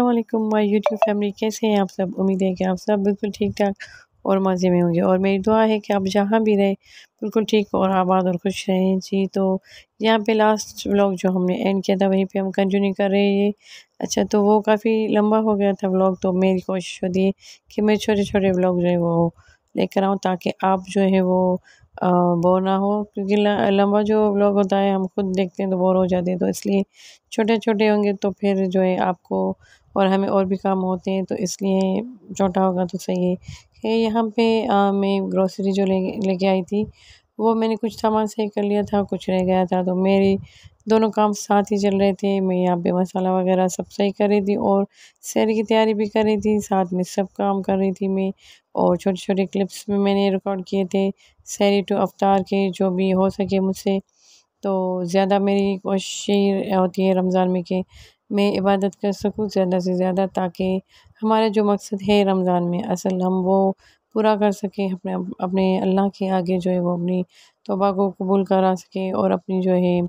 अल्लाम my YouTube family कैसे हैं आप सब उम्मीद है कि आप सब बिल्कुल ठीक ठाक और मज़े में होंगे और मेरी दुआ है कि आप जहाँ भी रहें बिल्कुल ठीक और आबाद और खुश रहें जी तो यहाँ पे लास्ट व्लॉग जो हमने एंड किया था वहीं पे हम कंटिन्यू कर रहे हैं अच्छा तो वो काफ़ी लंबा हो गया था व्लॉग तो मेरी कोशिश होती है कि मैं छोटे छोटे व्लॉग जो है वो लेकर आऊँ ताकि आप जो है वो बोर ना हो क्योंकि लंबा जो व्लॉग होता है हम खुद देखते हैं तो बोर हो जाते हैं तो इसलिए छोटे छोटे होंगे तो फिर जो है आपको और हमें और भी काम होते हैं तो इसलिए छोटा होगा तो सही है कि यहाँ पे आ, मैं ग्रोसरी जो ले लेके आई थी वो मैंने कुछ सामान सही कर लिया था कुछ रह गया था तो मेरे दोनों काम साथ ही चल रहे थे मैं यहाँ पे मसाला वगैरह सब सही कर रही थी और सैर की तैयारी भी कर रही थी साथ में सब काम कर रही थी मैं और छोटे छोटे क्लिप्स में मैंने रिकॉर्ड किए थे सैरी टू अवतार के जो भी हो सके मुझसे तो ज़्यादा मेरी कोशिश होती है रमज़ान में कि में इबादत कर सकूँ ज़्यादा से ज़्यादा ताकि हमारा जो मकसद है रमज़ान में असल हम वो पूरा कर सकें अपने अपने अल्लाह के आगे जो है वो अपनी तोबा को कबूल करा सकें और अपनी जो है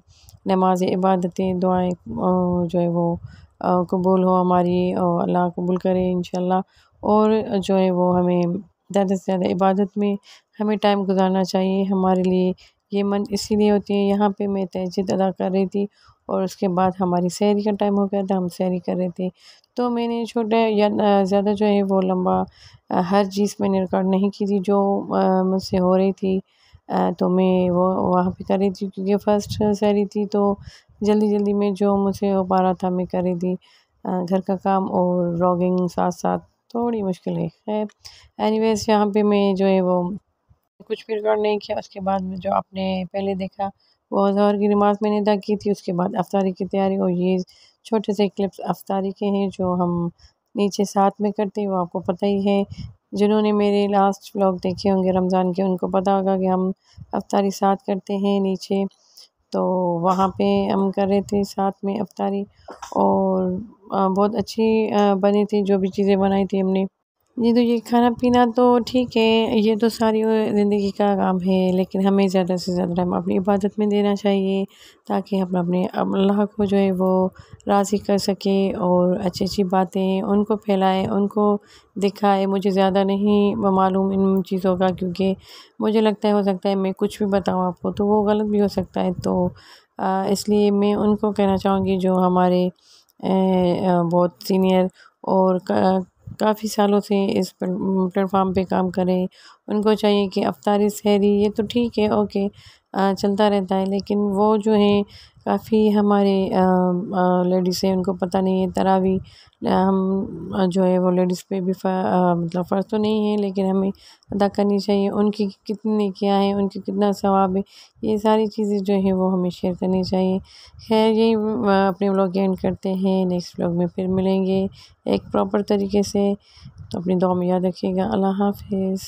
नमाज़ इबादतें दुआएँ जो है वो कबूल हो हमारी और अल्लाह कबूल इन इंशाल्लाह और जो है वो हमें ज़्यादा से ज़्यादा इबादत में हमें टाइम गुजारना चाहिए हमारे लिए ये मन इसीलिए होती है यहाँ पे मैं तहजीद अदा कर रही थी और उसके बाद हमारी सहरी का टाइम हो गया था हम सहरी कर रहे थे तो मैंने छोटे या ज़्यादा जो है वो लंबा हर चीज़ मैंने रिकॉर्ड नहीं की थी जो मुझसे हो रही थी तो मैं वो वहाँ पे कर रही थी क्योंकि फ़र्स्ट सहरी थी तो जल्दी जल्दी में जो मुझसे हो पा रहा था मैं कर रही थी घर का काम और रॉगिंग साथ साथ थोड़ी मुश्किल है खैर वेज यहाँ पर मैं जो है वो कुछ भी रिकॉर्ड नहीं किया उसके बाद में जो आपने पहले देखा वो ज़हर की नमाज़ मैंने अदा की थी उसके बाद अफ्तारी की तैयारी और ये छोटे से क्लिप्स अफ्तारी के हैं जो हम नीचे साथ में करते हैं वो आपको पता ही है जिन्होंने मेरे लास्ट व्लॉग देखे होंगे रमज़ान के उनको पता होगा कि हम अफ्तारी साथ करते हैं नीचे तो वहाँ पे हम कर रहे थे साथ में अफ्तारी और बहुत अच्छी बनी थी जो भी चीज़ें बनाई थी हमने जी तो ये खाना पीना तो ठीक है ये तो सारी ज़िंदगी का काम है लेकिन हमें ज़्यादा से ज़्यादा टाइम अपनी इबादत में देना चाहिए ताकि हम अपने अल्लाह को जो है वो राज़ी कर सकें और अच्छी अच्छी बातें उनको फैलाएं उनको दिखाएं मुझे ज़्यादा नहीं मालूम इन चीज़ों का क्योंकि मुझे लगता है हो सकता है मैं कुछ भी बताऊँ आपको तो वो गलत भी हो सकता है तो इसलिए मैं उनको कहना चाहूँगी जो हमारे बहुत सीनियर और काफ़ी सालों से इस प्लेटफार्म पे काम कर रहे हैं उनको चाहिए कि अफ्तारी सहरी ये तो ठीक है ओके चलता रहता है लेकिन वो जो है काफ़ी हमारे लेडीज़ हैं उनको पता नहीं है तरावी हम जो है वो लेडीज़ पे भी मतलब फ़र्ज़ तो नहीं है लेकिन हमें अदा करनी चाहिए उनकी कितनी क्या है उनकी कितना सवाब है ये सारी चीज़ें जो है वो हमें शेयर करनी चाहिए खैर यही अपने व्लॉग एंड करते हैं नेक्स्ट व्लॉग में फिर मिलेंगे एक प्रॉपर तरीके से तो अपनी दुआ में याद रखिएगा अल्लाह हाफिज़